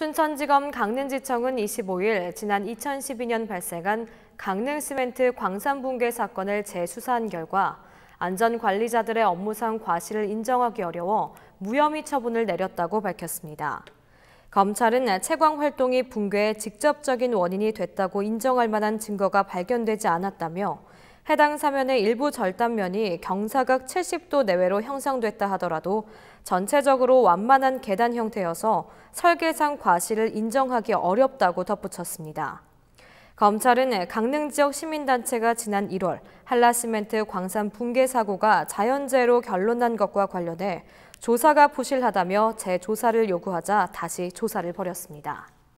춘천지검 강릉지청은 25일 지난 2012년 발생한 강릉시멘트 광산 붕괴 사건을 재수사한 결과 안전관리자들의 업무상 과실을 인정하기 어려워 무혐의 처분을 내렸다고 밝혔습니다. 검찰은 채광 활동이 붕괴의 직접적인 원인이 됐다고 인정할 만한 증거가 발견되지 않았다며 해당 사면의 일부 절단면이 경사각 70도 내외로 형성됐다 하더라도 전체적으로 완만한 계단 형태여서 설계상 과실을 인정하기 어렵다고 덧붙였습니다. 검찰은 강릉 지역 시민단체가 지난 1월 한라시멘트 광산 붕괴 사고가 자연재해로 결론난 것과 관련해 조사가 부실하다며 재조사를 요구하자 다시 조사를 벌였습니다.